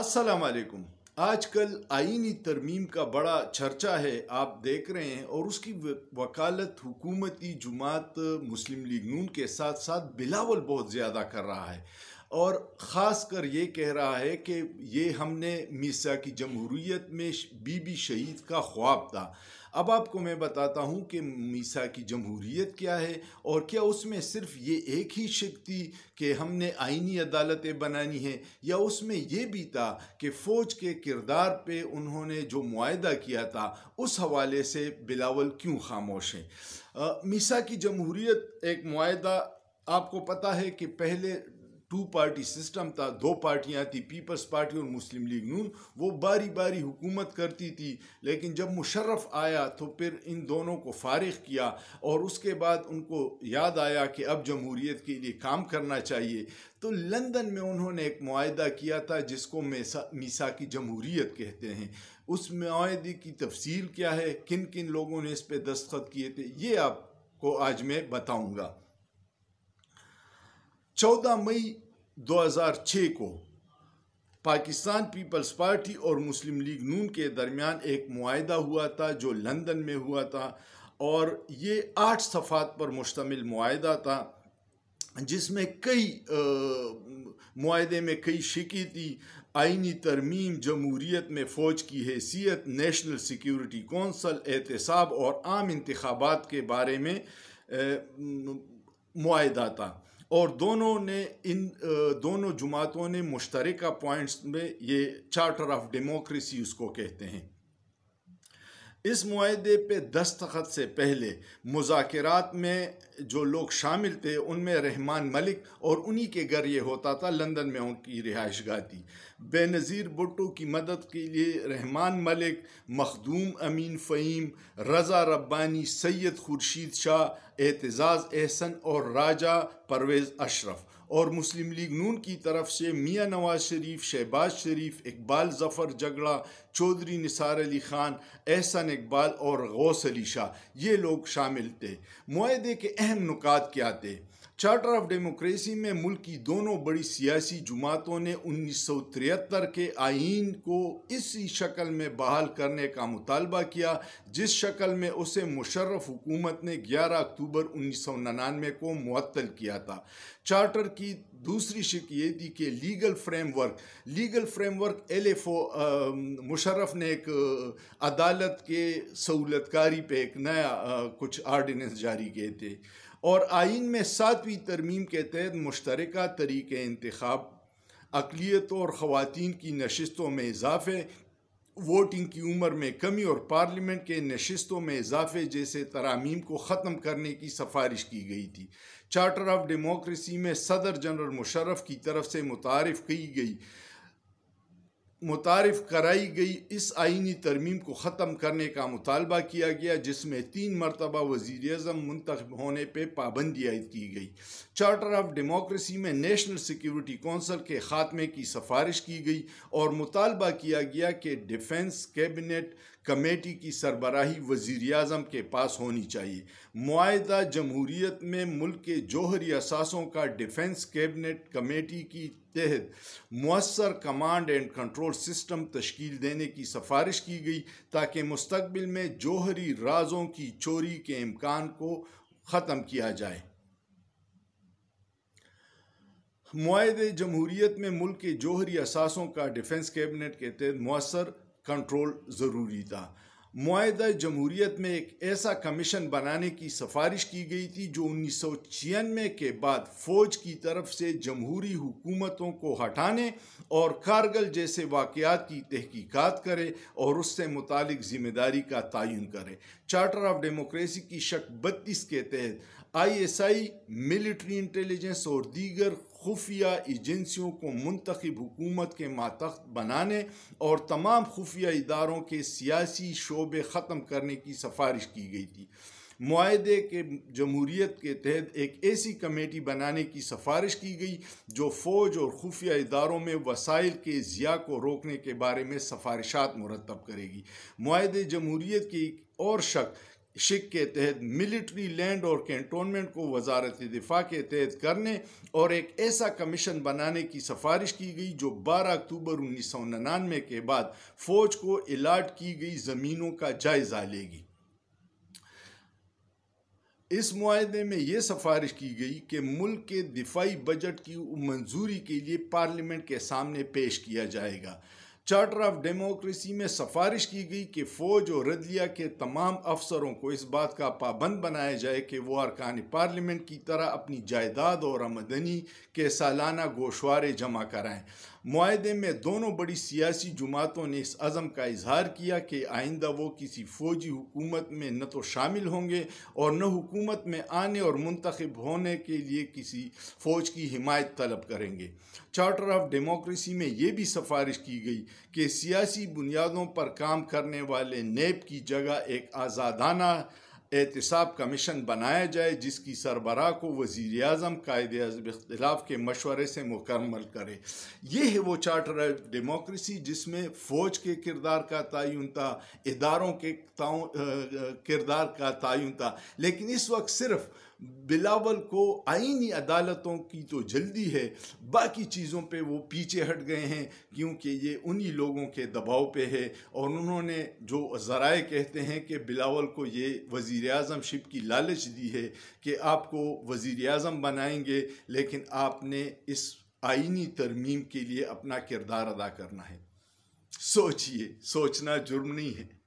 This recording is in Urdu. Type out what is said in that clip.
السلام علیکم آج کل آئینی ترمیم کا بڑا چرچہ ہے آپ دیکھ رہے ہیں اور اس کی وکالت حکومتی جماعت مسلم لیگ نون کے ساتھ ساتھ بلاول بہت زیادہ کر رہا ہے اور خاص کر یہ کہہ رہا ہے کہ یہ ہم نے میسا کی جمہوریت میں بی بی شہید کا خواب تھا اب آپ کو میں بتاتا ہوں کہ میسا کی جمہوریت کیا ہے اور کیا اس میں صرف یہ ایک ہی شک تھی کہ ہم نے آئینی عدالتیں بنانی ہیں یا اس میں یہ بھی تھا کہ فوج کے کردار پہ انہوں نے جو معاہدہ کیا تھا اس حوالے سے بلاول کیوں خاموش ہیں میسا کی جمہوریت ایک معاہدہ آپ کو پتہ ہے کہ پہلے ٹو پارٹی سسٹم تھا دو پارٹیاں تھیں پیپلز پارٹی اور مسلم لیگ نون وہ باری باری حکومت کرتی تھی لیکن جب مشرف آیا تو پھر ان دونوں کو فارغ کیا اور اس کے بعد ان کو یاد آیا کہ اب جمہوریت کے لیے کام کرنا چاہیے تو لندن میں انہوں نے ایک معاہدہ کیا تھا جس کو میسا کی جمہوریت کہتے ہیں اس معاہدے کی تفصیل کیا ہے کن کن لوگوں نے اس پہ دستخط کیے تھے یہ آپ کو آج میں بتاؤں گا چودہ مئی دو ہزار چھ کو پاکستان پیپلز پارٹی اور مسلم لیگ نون کے درمیان ایک معاہدہ ہوا تھا جو لندن میں ہوا تھا اور یہ آٹھ صفحات پر مشتمل معاہدہ تھا جس میں کئی معاہدے میں کئی شکی تھی آئینی ترمیم جمہوریت میں فوج کی حیثیت نیشنل سیکیورٹی کونسل احتساب اور عام انتخابات کے بارے میں معاہدہ تھا اور دونوں نے ان دونوں جماعتوں نے مشترکہ پوائنٹس میں یہ چارٹر آف ڈیموکریسی اس کو کہتے ہیں اس معاہدے پہ دستخط سے پہلے مذاکرات میں جو لوگ شامل تھے ان میں رحمان ملک اور انہی کے گھر یہ ہوتا تھا لندن میں ان کی رہائش گاہ تھی بے نظیر بھٹو کی مدد کے لیے رحمان ملک مخدوم امین فہیم رضا ربانی سید خورشید شاہ اعتزاز احسن اور راجہ پرویز اشرف اور مسلم لیگ نون کی طرف سے میاں نواز شریف شہباز شریف اقبال ظفر جگڑا چودھری نثار علی خان احسن اقبال اور غوث علی شاہ یہ لوگ شامل تھے معاہدے کے اہم نکات کیا تھے چارٹر آف ڈیموکریسی میں ملک کی دونوں بڑی سیاسی جماعتوں نے انیس سو تریہتر کے آئین کو اسی شکل میں بحال کرنے کا مطالبہ کیا جس شکل میں اسے مشرف حکومت نے گیارہ اکتوبر انیس سو ننانوے کو معطل کیا تھا چارٹر کی دوسری شک یہ تھی کہ legal framework legal framework L F O Musharraf نے ایک عدالت کے سہولت کاری پہ ایک نیا کچھ آرڈیننس جاری کیے تھے اور آئین میں ساتویں ترمیم کے تحت مشترکہ طریقے انتخاب اقلیتوں اور خواتین کی نشستوں میں اضافے ووٹنگ کی عمر میں کمی اور پارلیمنٹ کے نشستوں میں اضافے جیسے ترامیم کو ختم کرنے کی سفارش کی گئی تھی چارٹر آف ڈیموکریسی میں صدر جنرل مشرف کی طرف سے متعارف کی گئی متعارف کرائی گئی اس آئینی ترمیم کو ختم کرنے کا مطالبہ کیا گیا جس میں تین مرتبہ وزیر اعظم منتخب ہونے پہ پابندی عائد کی گئی چارٹر آف ڈیموکریسی میں نیشنل سیکیورٹی کونسل کے خاتمے کی سفارش کی گئی اور مطالبہ کیا گیا کہ ڈیفنس کیبنٹ کمیٹی کی سربراہی وزیر اعظم کے پاس ہونی چاہیے معاہدہ جمہوریت میں ملک کے جوہری اثاثوں کا ڈیفنس کیبنٹ کمیٹی کی تحت مؤثر کمانڈ اینڈ کنٹرول سسٹم تشکیل دینے کی سفارش کی گئی تاکہ مستقبل میں جوہری رازوں کی چوری کے امکان کو ختم کیا جائے معاہدے جمہوریت میں ملک کے جوہری اثاثوں کا ڈیفنس کیبنٹ کے تحت مؤثر کنٹرول ضروری تھا معاہدہ جمہوریت میں ایک ایسا کمیشن بنانے کی سفارش کی گئی تھی جو انیس سو چھیانوے کے بعد فوج کی طرف سے جمہوری حکومتوں کو ہٹانے اور کارگل جیسے واقعات کی تحقیقات کرے اور اس سے متعلق ذمہ داری کا تعین کرے چارٹر آف ڈیموکریسی کی شک بتیس کے تحت I S I military intelligence اور دیگر خفیہ ایجنسیوں کو منتخب حکومت کے ماتخت بنانے اور تمام خفیہ اداروں کے سیاسی شعبے ختم کرنے کی سفارش کی گئی تھی معاہدے کے جمہوریت کے تحت ایک ایسی کمیٹی بنانے کی سفارش کی گئی جو فوج اور خفیہ اداروں میں وسائل کے ضیاع کو روکنے کے بارے میں سفارشات مرتب کرے گی معاہدے جمہوریت کی اور شک شک کے تحت ملٹری لینڈ اور کینٹونمنٹ کو وزارت دفاع کے تحت کرنے اور ایک ایسا کمیشن بنانے کی سفارش کی گئی جو بارہ اکتوبر انیس سو ننانوے کے بعد فوج کو الارٹ کی گئی زمینوں کا جائزہ لے گی اس معاہدے میں یہ سفارش کی گئی کہ ملک کے دفاعی بجٹ کی منظوری کے لیے پارلیمنٹ کے سامنے پیش کیا جائے گا چارٹر آف ڈیموکریسی میں سفارش کی گئی کہ فوج اور ردلیہ کے تمام افسروں کو اس بات کا پابند بنایا جائے کہ وہ ارکان پارلیمنٹ کی طرح اپنی جائیداد اور آمدنی کے سالانہ گوشوارے جمع کرائیں معاہدے میں دونوں بڑی سیاسی جماعتوں نے اس عزم کا اظہار کیا کہ آئندہ وہ کسی فوجی حکومت میں نہ تو شامل ہوں گے اور نہ حکومت میں آنے اور منتخب ہونے کے لیے کسی فوج کی حمایت طلب کریں گے چارٹر آف ڈیموکریسی میں یہ بھی سفارش کی گئی کہ سیاسی بنیادوں پر کام کرنے والے نیب کی جگہ ایک آزادانہ احتساب کمیشن بنایا جائے جس کی سربراہ کو وزیر اعظم قائد اعظم اختلاف کے مشورے سے مکمل کرے یہ ہے وہ چارٹر آف ڈیموکریسی جس میں فوج کے کردار کا تعین تھا اداروں کے کردار کا تعین تھا لیکن اس وقت صرف بلاول کو آئینی عدالتوں کی تو جلدی ہے باقی چیزوں پہ وہ پیچھے ہٹ گئے ہیں کیونکہ یہ انہی لوگوں کے دباؤ پہ ہے اور انہوں نے جو ذرائع کہتے ہیں کہ بلاول کو یہ وزیر اعظم شپ کی لالچ دی ہے کہ آپ کو وزیر اعظم بنائیں گے لیکن آپ نے اس آئینی ترمیم کے لیے اپنا کردار ادا کرنا ہے سوچئے سوچنا جرم نہیں ہے